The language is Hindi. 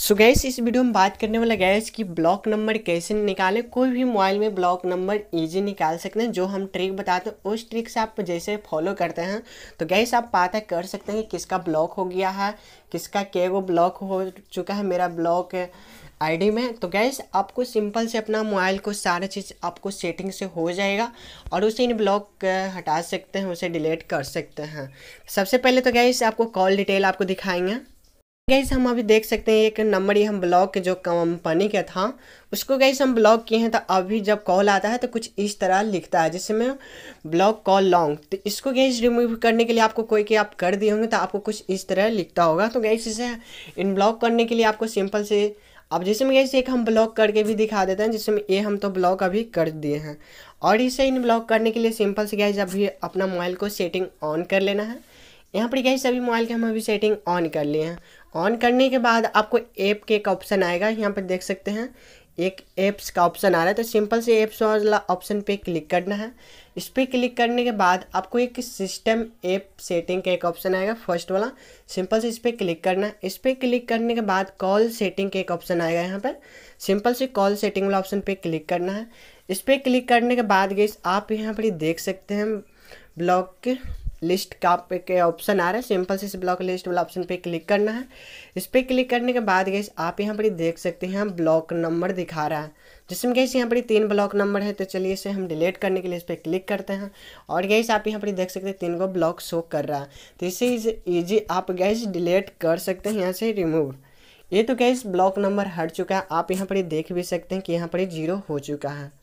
सो so गैस इस वीडियो में बात करने वाला गैस कि ब्लॉक नंबर कैसे निकालें कोई भी मोबाइल में ब्लॉक नंबर इजी निकाल सकते हैं जो हम ट्रिक बताते हैं उस ट्रिक से आप जैसे फॉलो करते हैं तो गैस आप पता कर सकते हैं कि किसका ब्लॉक हो गया है किसका के वो ब्लॉक हो चुका है मेरा ब्लॉक आईडी में तो गैस आपको सिंपल से अपना मोबाइल को सारा चीज़ आपको सेटिंग से हो जाएगा और उसे इन ब्लॉक हटा सकते हैं उसे डिलीट कर सकते हैं सबसे पहले तो गैस आपको कॉल डिटेल आपको दिखाएंगे गैस हम अभी देख सकते हैं एक नंबर ये हम ब्लॉक जो कंपनी का था उसको गैस हम ब्लॉक किए हैं तो अभी जब कॉल आता है तो कुछ इस तरह लिखता है जैसे मैं ब्लॉक कॉल लॉन्ग तो इसको गैस रिमूव करने के लिए आपको कोई के आप कर दिए होंगे तो आपको कुछ इस तरह लिखता होगा तो गैस इसे इन ब्लॉक करने के लिए आपको सिंपल से अब जैसे मैं गैस एक हम ब्लॉक करके भी दिखा देते हैं जिसमें ये हम तो ब्लॉक अभी कर दिए हैं और इसे इन ब्लॉक करने के लिए सिंपल से गैस अभी अपना मोबाइल को सेटिंग ऑन कर लेना है यहाँ पर गैस अभी मोबाइल के हम अभी सेटिंग ऑन कर लिए हैं ऑन करने के बाद आपको ऐप के एक ऑप्शन आएगा यहाँ पर देख सकते हैं एक ऐप्स का ऑप्शन आ रहा है तो सिंपल से ऐप्स वाला ऑप्शन पे क्लिक करना है इस पर क्लिक करने के बाद आपको एक सिस्टम ऐप सेटिंग का एक ऑप्शन आएगा फर्स्ट वाला सिंपल से इस पर क्लिक करना है इस पर क्लिक करने के बाद कॉल सेटिंग का एक ऑप्शन आएगा यहाँ पर सिंपल से कॉल सेटिंग वाला ऑप्शन पर क्लिक करना है इस पर क्लिक करने के बाद गई आप यहाँ पर देख सकते हैं ब्लॉक लिस्ट का आप के ऑप्शन आ रहा है सिंपल से इस ब्लॉक लिस्ट वाला ऑप्शन पे क्लिक करना है इस पर क्लिक करने के बाद गैस आप यहाँ पर देख सकते हैं ब्लॉक नंबर दिखा रहा है जिसमें गैस यहाँ पर तीन ब्लॉक नंबर है तो चलिए इसे हम डिलीट करने के लिए इस पर क्लिक करते हैं और गैस आप यहाँ पर देख सकते हैं तीन को ब्लॉक शो कर रहा है तो इसे इज ईजी आप गैस डिलीट कर सकते हैं यहाँ से रिमूव ये तो गैस ब्लॉक नंबर हट चुका है आप यहाँ पर देख भी सकते हैं कि यहाँ पर जीरो हो चुका है